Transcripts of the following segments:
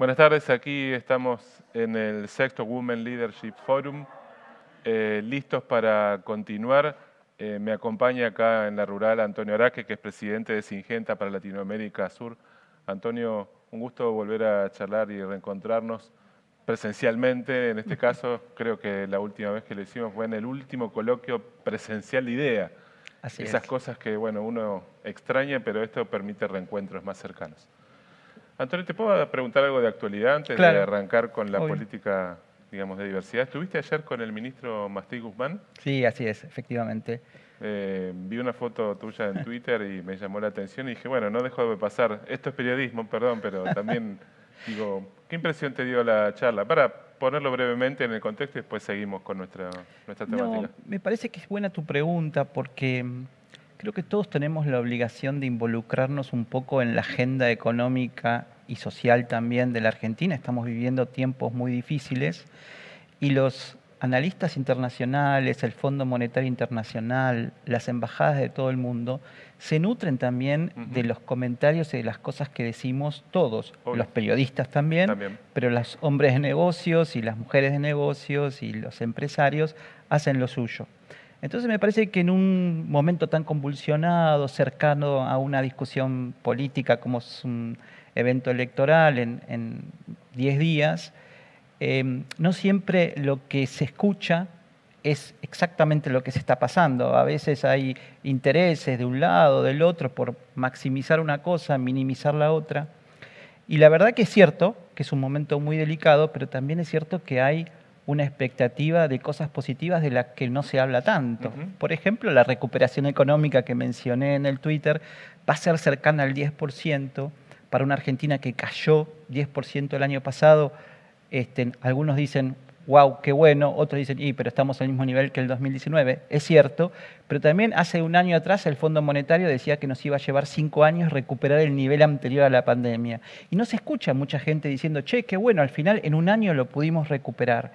Buenas tardes, aquí estamos en el sexto Women Leadership Forum, eh, listos para continuar. Eh, me acompaña acá en la rural Antonio Araque, que es presidente de Singenta para Latinoamérica Sur. Antonio, un gusto volver a charlar y reencontrarnos presencialmente. En este caso, creo que la última vez que lo hicimos fue en el último coloquio presencial de IDEA. Así Esas cosas que bueno, uno extraña, pero esto permite reencuentros más cercanos. Antonio, ¿te puedo preguntar algo de actualidad antes de arrancar con la política, digamos, de diversidad? ¿Estuviste ayer con el ministro Mastí Guzmán? Sí, así es, efectivamente. Eh, vi una foto tuya en Twitter y me llamó la atención y dije, bueno, no dejo de pasar. Esto es periodismo, perdón, pero también digo, ¿qué impresión te dio la charla? Para ponerlo brevemente en el contexto y después seguimos con nuestra, nuestra temática. No, me parece que es buena tu pregunta porque mm, creo que todos tenemos la obligación de involucrarnos un poco en la agenda económica y social también de la Argentina. Estamos viviendo tiempos muy difíciles y los analistas internacionales, el Fondo Monetario Internacional, las embajadas de todo el mundo, se nutren también de los comentarios y de las cosas que decimos todos, los periodistas también, también, pero los hombres de negocios y las mujeres de negocios y los empresarios hacen lo suyo. Entonces me parece que en un momento tan convulsionado, cercano a una discusión política como es un evento electoral en 10 días, em, no siempre lo que se escucha es exactamente lo que se está pasando. A veces hay intereses de un lado, del otro, por maximizar una cosa, minimizar la otra. Y la verdad que es cierto que es un momento muy delicado, pero también es cierto que hay una expectativa de cosas positivas de las que no se habla tanto. Por ejemplo, la recuperación económica que mencioné en el Twitter va a ser cercana al 10% para una Argentina que cayó 10% el año pasado. Este, algunos dicen, wow, qué bueno, otros dicen, y, pero estamos al mismo nivel que el 2019, es cierto, pero también hace un año atrás el Fondo Monetario decía que nos iba a llevar cinco años recuperar el nivel anterior a la pandemia. Y no se escucha mucha gente diciendo, che, qué bueno, al final en un año lo pudimos recuperar.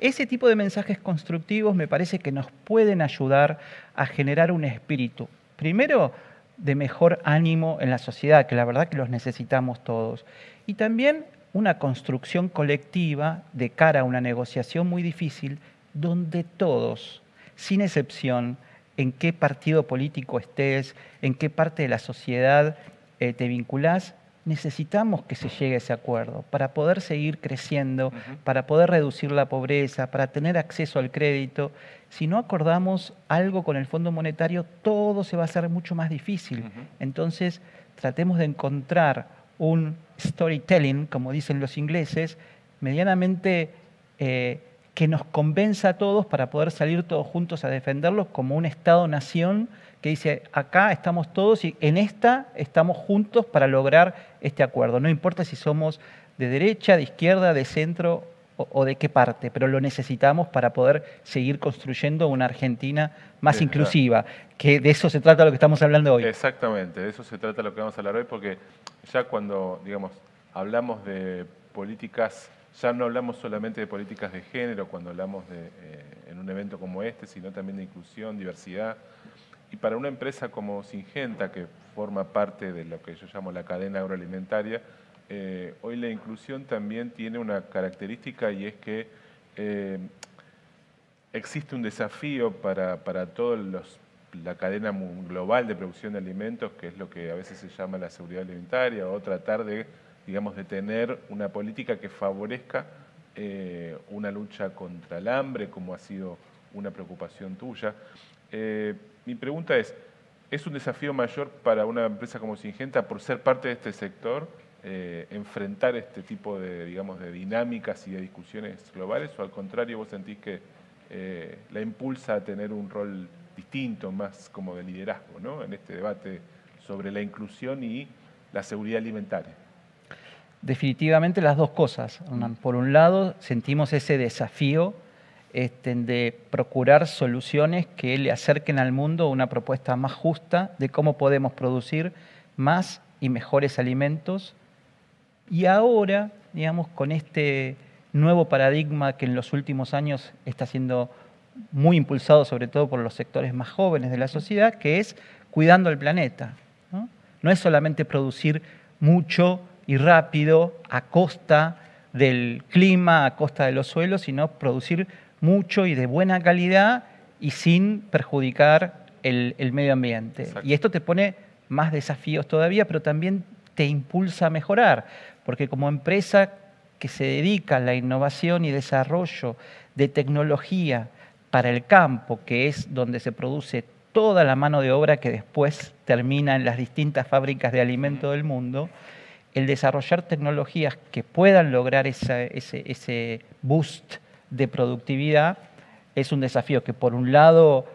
Ese tipo de mensajes constructivos me parece que nos pueden ayudar a generar un espíritu. Primero, de mejor ánimo en la sociedad, que la verdad que los necesitamos todos. Y también una construcción colectiva de cara a una negociación muy difícil donde todos, sin excepción, en qué partido político estés, en qué parte de la sociedad eh, te vinculás, necesitamos que se llegue a ese acuerdo para poder seguir creciendo, para poder reducir la pobreza, para tener acceso al crédito. Si no acordamos algo con el Fondo Monetario, todo se va a hacer mucho más difícil. Entonces, tratemos de encontrar un storytelling, como dicen los ingleses, medianamente eh, que nos convenza a todos para poder salir todos juntos a defenderlos como un Estado-nación que dice, acá estamos todos y en esta estamos juntos para lograr este acuerdo. No importa si somos de derecha, de izquierda, de centro o, de qué parte, pero lo necesitamos para poder seguir construyendo una Argentina más inclusiva, que de eso se trata lo que estamos hablando hoy. Exactamente, de eso se trata lo que vamos a hablar hoy, porque ya cuando, digamos, hablamos de políticas, ya no hablamos solamente de políticas de género cuando hablamos de, eh, en un evento como este, sino también de inclusión, diversidad. Y para una empresa como Singenta, que forma parte de lo que yo llamo la cadena agroalimentaria, eh, hoy la inclusión también tiene una característica y es que eh, existe un desafío para, para todos los la cadena global de producción de alimentos, que es lo que a veces se llama la seguridad alimentaria, o tratar de, digamos, de tener una política que favorezca eh, una lucha contra el hambre, como ha sido una preocupación tuya. Eh, mi pregunta es, ¿es un desafío mayor para una empresa como Singenta por ser parte de este sector? Eh, enfrentar este tipo de, digamos, de dinámicas y de discusiones globales o al contrario vos sentís que la impulsa a tener un rol distinto, más como de liderazgo, ¿no? en este debate sobre la inclusión y la seguridad alimentaria. Definitivamente las dos cosas, mm. Por un lado, sentimos ese desafío este, de procurar soluciones que le acerquen al mundo una propuesta más justa de cómo podemos producir más y mejores alimentos. Y ahora, digamos, con este nuevo paradigma que en los últimos años está siendo muy impulsado sobre todo por los sectores más jóvenes de la sociedad, que es cuidando el planeta. No, es solamente producir mucho y rápido a costa del clima, a costa de los suelos, sino producir mucho y de buena calidad y sin perjudicar el, medio ambiente. Y esto te pone más desafíos todavía, pero también te impulsa a mejorar, porque como empresa que se dedica a la innovación y desarrollo de tecnología, para el campo, que es donde se produce toda la mano de obra que después termina en las distintas fábricas de alimento del mundo, el desarrollar tecnologías que puedan lograr ese, boost de productividad es un desafío que por un lado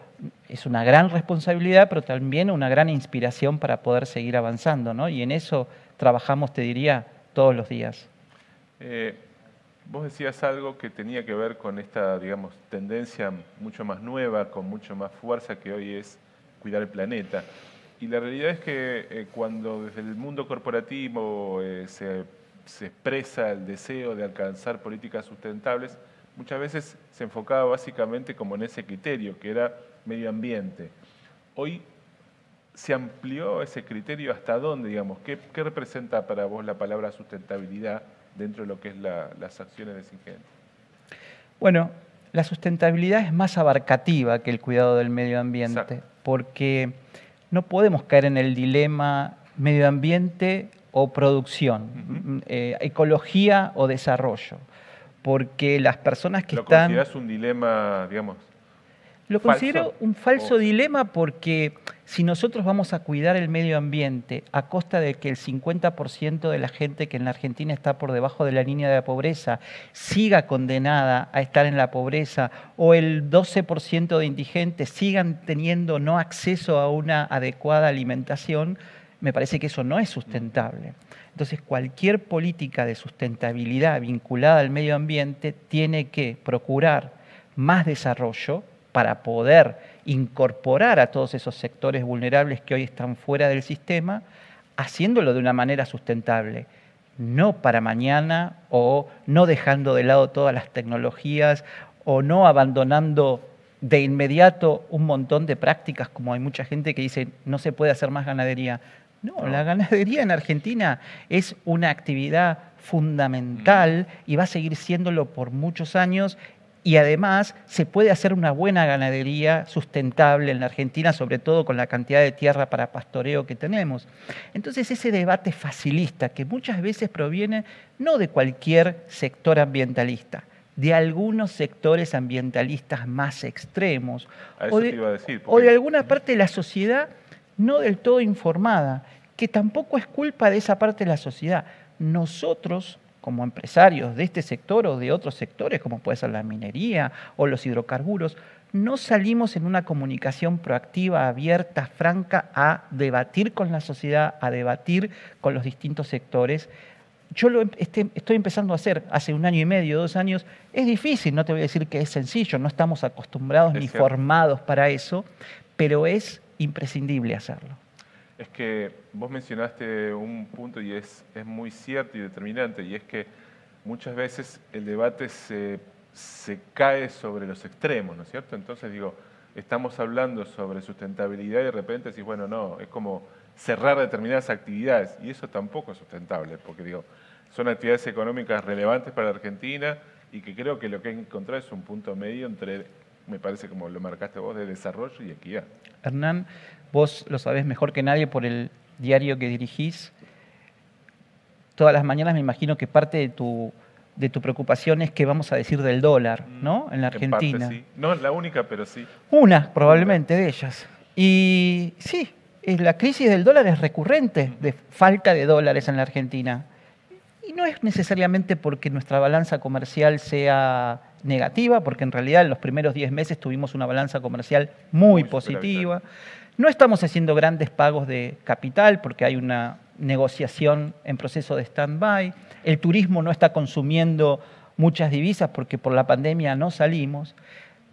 es una gran responsabilidad, pero también una gran inspiración para poder seguir avanzando, Y en eso trabajamos, te diría, todos los días. Eh, Vos decías algo que tenía que ver con esta, digamos, tendencia mucho más nueva, con mucho más fuerza que hoy es cuidar el planeta. Y la realidad es que eh, cuando desde el mundo corporativo eh, se, expresa el deseo de alcanzar políticas sustentables, muchas veces se enfocaba básicamente como en ese criterio, que era medio ambiente. Hoy se amplió ese criterio hasta dónde, digamos, qué representa para vos la palabra sustentabilidad dentro de lo que es las acciones de Bueno, la sustentabilidad es más abarcativa que el cuidado del medio ambiente, porque no podemos caer en el dilema medio ambiente o producción, mm, eh, ecología o desarrollo, porque las personas que están... ¿Lo consideras un dilema, digamos? Lo considero un falso dilema porque si nosotros vamos a cuidar el medio ambiente a costa de que el 50% de la gente que en la Argentina está por debajo de la línea de la pobreza siga condenada a estar en la pobreza o el 12% de indigentes sigan teniendo no acceso a una adecuada alimentación, me parece que eso no es sustentable. Entonces, cualquier política de sustentabilidad vinculada al medio ambiente tiene que procurar más desarrollo para poder incorporar a todos esos sectores vulnerables que hoy están fuera del sistema, haciéndolo de una manera sustentable, no para mañana o no dejando de lado todas las tecnologías o no abandonando de inmediato un montón de prácticas, como hay mucha gente que dice, no se puede hacer más ganadería. No, la ganadería en Argentina es una actividad fundamental y va a seguir siéndolo por muchos años y además se puede hacer una buena ganadería sustentable en la Argentina, sobre todo con la cantidad de tierra para pastoreo que tenemos. Entonces ese debate facilista, que muchas veces proviene no de cualquier sector ambientalista, de algunos sectores ambientalistas más extremos, decir, o de alguna parte de la sociedad no del todo informada, que tampoco es culpa de esa parte de la sociedad. Nosotros como empresarios de este sector o de otros sectores, como puede ser la minería o los hidrocarburos, no salimos en una comunicación proactiva, abierta, franca, a debatir con la sociedad, a debatir con los distintos sectores. Yo lo em-, este, estoy empezando a hacer hace un año y medio, dos años. Es difícil, no te voy a decir que es sencillo, no estamos acostumbrados ni formados para eso, pero es imprescindible hacerlo es que vos mencionaste un punto y es, es muy cierto y determinante, y es que muchas veces el debate se, se cae sobre los extremos, ¿no es cierto? Entonces digo, estamos hablando sobre sustentabilidad y de repente decís, bueno, no, es como cerrar determinadas actividades, y eso tampoco es sustentable, porque digo, son actividades económicas relevantes para la Argentina y que creo que lo que hay que encontrar es un punto medio entre, me parece como lo marcaste vos, de desarrollo y equidad. Hernán, vos lo sabés mejor que nadie por el diario que dirigís. Todas las mañanas me imagino que parte de tu, de tu preocupación es qué vamos a decir del dólar, mm, ¿no? En la Argentina. No es la única, pero sí. Una, probablemente, de ellas. Y sí, la crisis del dólar es recurrente, de falta de dólares en la Argentina. Y no es necesariamente porque nuestra balanza comercial sea negativa, porque en realidad en los primeros 10 meses tuvimos una balanza comercial muy, positiva. No estamos haciendo grandes pagos de capital porque hay una negociación en proceso de stand-by. El turismo no está consumiendo muchas divisas porque por la pandemia no salimos.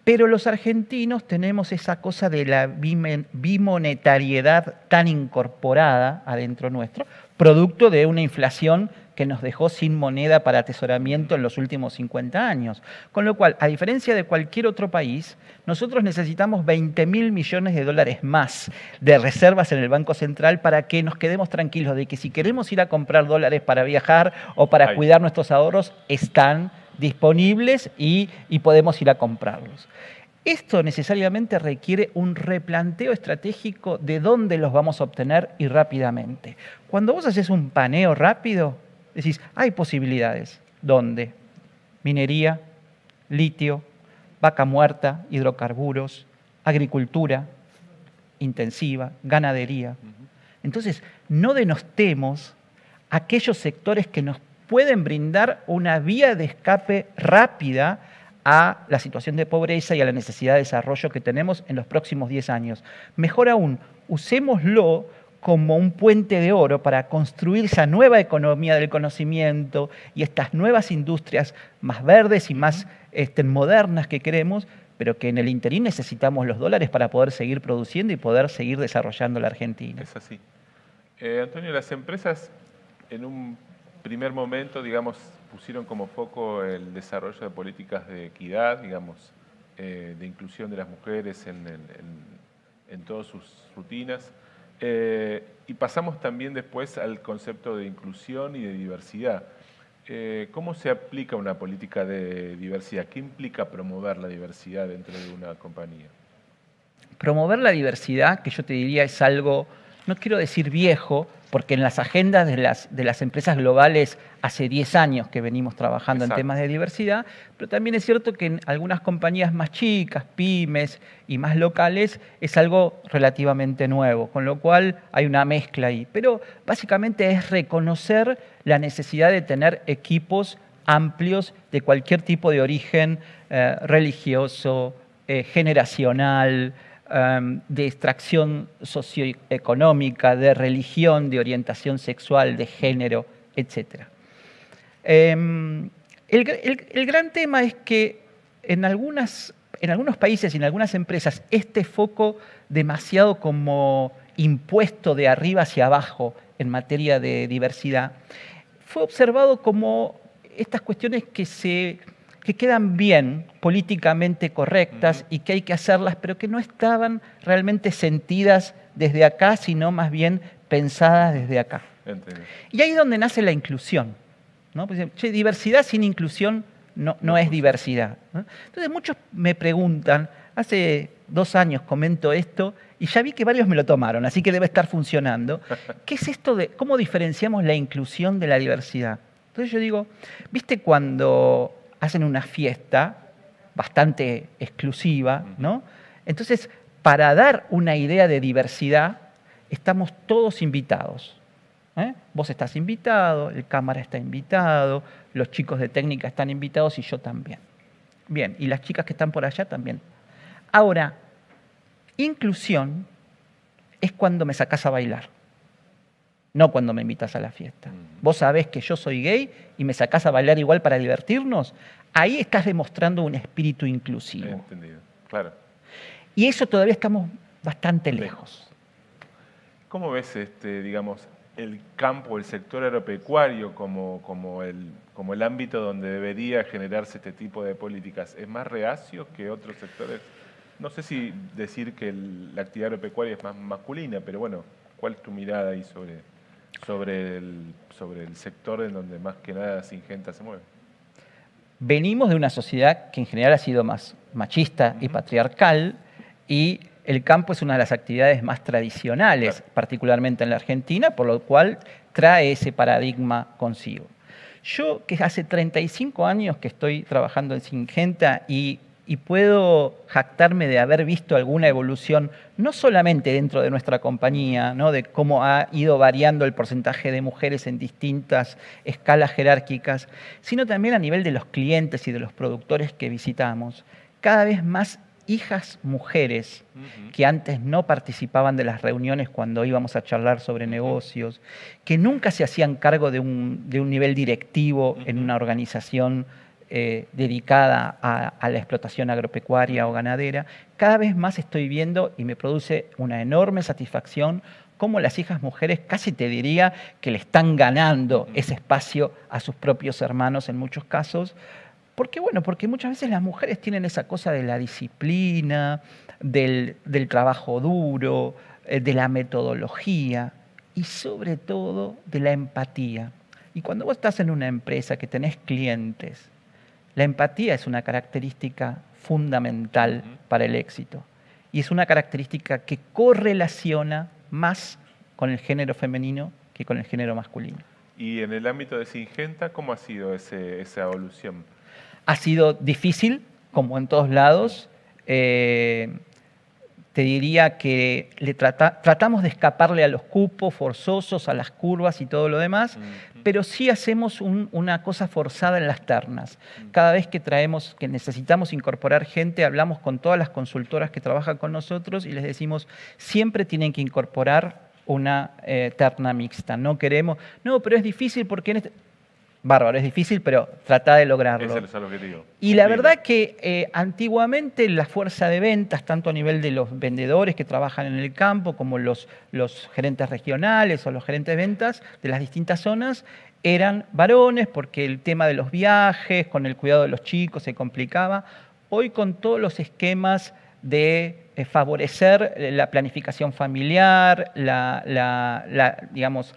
Pero los argentinos tenemos esa cosa de la bimonetariedad tan incorporada adentro nuestro, producto de una inflación que nos dejó sin moneda para atesoramiento en los últimos 50 años. Con lo cual, a diferencia de cualquier otro país, nosotros necesitamos 20 mil millones de dólares más de reservas en el Banco Central para que nos quedemos tranquilos de que si queremos ir a comprar dólares para viajar o para cuidar nuestros ahorros, están disponibles y, y podemos ir a comprarlos. Esto necesariamente requiere un replanteo estratégico de dónde los vamos a obtener y rápidamente. Cuando vos haces un paneo rápido, Decís, hay posibilidades. ¿Dónde? Minería, litio, vaca muerta, hidrocarburos, agricultura intensiva, ganadería. Entonces, no denostemos aquellos sectores que nos pueden brindar una vía de escape rápida a la situación de pobreza y a la necesidad de desarrollo que tenemos en los próximos 10 años. Mejor aún, usémoslo como un puente de oro para construir esa nueva economía del conocimiento y estas nuevas industrias más verdes y más este, modernas que queremos, pero que en el interín necesitamos los dólares para poder seguir produciendo y poder seguir desarrollando la Argentina. Es así. Eh, Antonio, las empresas en un primer momento, digamos, pusieron como foco el desarrollo de políticas de equidad, digamos, eh, de inclusión de las mujeres en, en todas sus rutinas. Eh, y pasamos también después al concepto de inclusión y de diversidad. Eh, ¿Cómo se aplica una política de diversidad? ¿Qué implica promover la diversidad dentro de una compañía? Promover la diversidad, que yo te diría es algo, no quiero decir viejo, porque en las agendas de las, empresas globales hace 10 años que venimos trabajando en temas de diversidad, pero también es cierto que en algunas compañías más chicas, pymes y más locales es algo relativamente nuevo, con lo cual hay una mezcla ahí. Pero básicamente es reconocer la necesidad de tener equipos amplios de cualquier tipo de origen eh, religioso, eh, generacional, Em, de extracción socioeconómica, de religión, de orientación sexual, de género, etc. Em, el, gran tema es que en, algunas, en algunos países y en algunas empresas este foco demasiado como impuesto de arriba hacia abajo en materia de diversidad fue observado como estas cuestiones que se que quedan bien, políticamente correctas y que hay que hacerlas, pero que no estaban realmente sentidas desde acá, sino más bien pensadas desde acá. Y ahí es donde nace la inclusión. Pues, diversidad sin inclusión no, no, es diversidad. Entonces muchos me preguntan, hace dos años comento esto y ya vi que varios me lo tomaron, así que debe estar funcionando. ¿Qué es esto de cómo diferenciamos la inclusión de la diversidad? Entonces yo digo, ¿viste cuando hacen una fiesta bastante exclusiva, ¿no? Entonces, para dar una idea de diversidad, estamos todos invitados. ¿eh? Vos estás invitado, el cámara está invitado, los chicos de técnica están invitados y yo también. Bien, y las chicas que están por allá también. Ahora, inclusión es cuando me sacás a bailar no cuando me invitas a la fiesta. Mm. Vos sabés que yo soy gay y me sacás a bailar igual para divertirnos. Ahí estás demostrando un espíritu inclusivo. Entendido, claro. Y eso todavía estamos bastante lejos. ¿Cómo ves, este, digamos, el campo, el sector agropecuario como, el, ámbito donde debería generarse este tipo de políticas? ¿Es más reacio que otros sectores? No sé si decir que la actividad agropecuaria es más masculina, pero bueno, ¿cuál es tu mirada ahí sobre sobre el, sobre el sector en donde más que nada Singenta se mueve. Venimos de una sociedad que en general ha sido más machista y patriarcal y el campo es una de las actividades más tradicionales, particularmente en la Argentina, por lo cual trae ese paradigma consigo. Yo, que hace 35 años que estoy trabajando en Singenta y y puedo jactarme de haber visto alguna evolución, no solamente dentro de nuestra compañía, de cómo ha ido variando el porcentaje de mujeres en distintas escalas jerárquicas, sino también a nivel de los clientes y de los productores que visitamos. Cada vez más hijas mujeres que antes no participaban de las reuniones cuando íbamos a charlar sobre negocios, que nunca se hacían cargo de un, nivel directivo en una organización eh, dedicada a, la explotación agropecuaria o ganadera, cada vez más estoy viendo y me produce una enorme satisfacción cómo las hijas mujeres casi te diría que le están ganando ese espacio a sus propios hermanos en muchos casos. Porque bueno, porque muchas veces las mujeres tienen esa cosa de la disciplina, del, trabajo duro, eh, de la metodología y sobre todo de la empatía. Y cuando vos estás en una empresa que tenés clientes, la empatía es una característica fundamental para el éxito y es una característica que correlaciona más con el género femenino que con el género masculino. ¿Y en el ámbito de Singenta cómo ha sido esa evolución? Ha sido difícil, como en todos lados. Eh, te diría que tratamos de escaparle a los cupos forzosos, a las curvas y todo lo demás, pero sí hacemos una cosa forzada en las ternas. Cada vez que traemos, que necesitamos incorporar gente, hablamos con todas las consultoras que trabajan con nosotros y les decimos, siempre tienen que incorporar una eh, terna mixta. No queremos, no, pero es difícil porque en este bárbaro, es difícil, pero trata de lograrlo. Y la verdad que eh, antiguamente la fuerza de ventas, tanto a nivel de los vendedores que trabajan en el campo, como los, gerentes regionales o los gerentes de ventas de las distintas zonas, eran varones porque el tema de los viajes, con el cuidado de los chicos, se complicaba. Hoy con todos los esquemas de eh, favorecer eh, la planificación familiar, la, la digamos,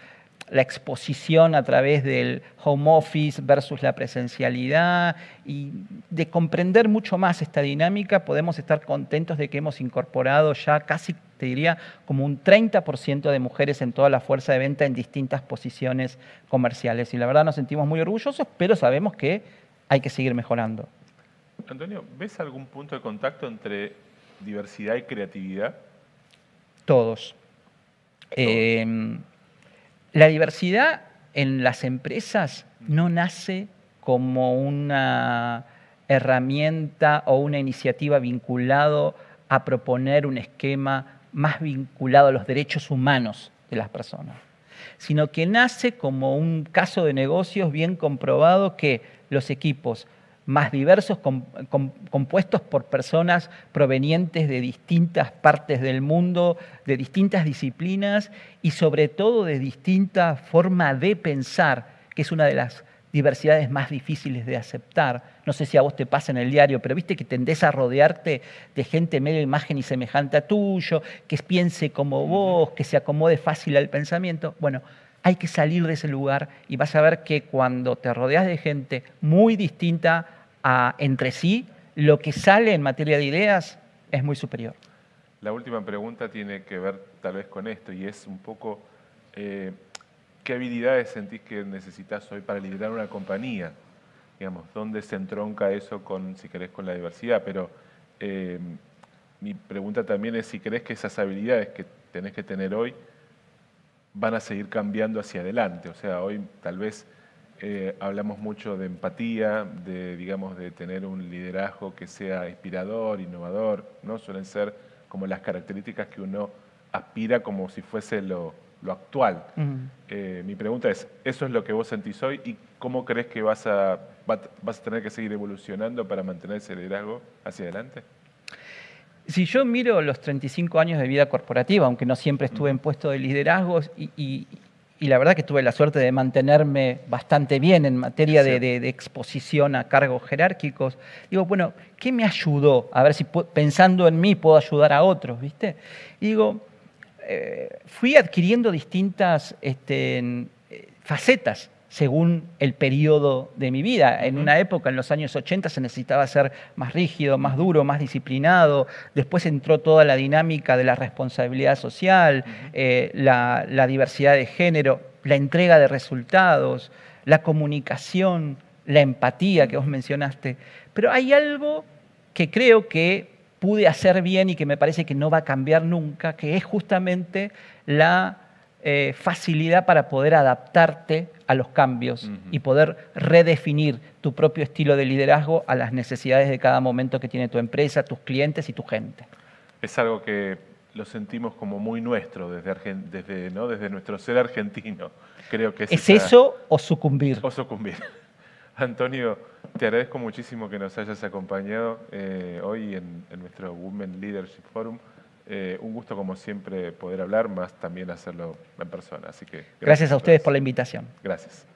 la exposición a través del home office versus la presencialidad y de comprender mucho más esta dinámica, podemos estar contentos de que hemos incorporado ya casi, te diría, como un 30% de mujeres en toda la fuerza de venta en distintas posiciones comerciales. Y la verdad nos sentimos muy orgullosos, pero sabemos que hay que seguir mejorando. Antonio, ¿ves algún punto de contacto entre diversidad y creatividad? Todos. Em, la diversidad en las empresas no nace como una herramienta o una iniciativa vinculado a proponer un esquema más vinculado a los derechos humanos de las personas, sino que nace como un caso de negocios bien comprobado que los equipos más diversos, compuestos por personas provenientes de distintas partes del mundo, de distintas disciplinas y sobre todo de distinta forma de pensar, que es una de las diversidades más difíciles de aceptar. No sé si a vos te pasa en el diario, pero viste que tendés a rodearte de gente medio imagen y semejante a tuyo, que piense como vos, que se acomode fácil al pensamiento. Bueno, hay que salir de ese lugar y vas a ver que cuando te rodeas de gente muy distinta entre sí, lo que sale en materia de ideas es muy superior. La última pregunta tiene que ver tal vez con esto y es un poco eh, qué habilidades sentís que necesitas hoy para liderar una compañía, digamos, dónde se entronca eso con, si querés, con la diversidad, pero eh, mi pregunta también es si crees que esas habilidades que tenés que tener hoy van a seguir cambiando hacia adelante, o sea, hoy tal vez eh, hablamos mucho de empatía, de, digamos, de tener un liderazgo que sea inspirador, innovador, ¿no? Suelen ser como las características que uno aspira como si fuese lo, actual. Eh, mi pregunta es, ¿eso es lo que vos sentís hoy y cómo crees que vas a, vas a tener que seguir evolucionando para mantener ese liderazgo hacia adelante? Si yo miro los 35 años de vida corporativa, aunque no siempre estuve en puesto de liderazgo y, y la verdad que tuve la suerte de mantenerme bastante bien en materia de, exposición a cargos jerárquicos, digo, bueno, ¿qué me ayudó? A ver si pensando en mí puedo ayudar a otros, ¿viste? digo, eh, fui adquiriendo distintas este, eh, facetas según el periodo de mi vida. En una época, en los años 80, se necesitaba ser más rígido, más duro, más disciplinado. Después entró toda la dinámica de la responsabilidad social, eh, la, la diversidad de género, la entrega de resultados, la comunicación, la empatía que vos mencionaste. Pero hay algo que creo que pude hacer bien y que me parece que no va a cambiar nunca, que es justamente la eh, facilidad para poder adaptarte a los cambios y poder redefinir tu propio estilo de liderazgo a las necesidades de cada momento que tiene tu empresa, tus clientes y tu gente. Es algo que lo sentimos como muy nuestro desde, desde, ¿no? desde nuestro ser argentino. Creo que es, ¿Es eso o sucumbir. O sucumbir. Antonio, te agradezco muchísimo que nos hayas acompañado eh, hoy en, en nuestro Women Leadership Forum. Eh, un gusto, como siempre, poder hablar, más también hacerlo en persona. Así que gracias, gracias a ustedes por la invitación. Gracias.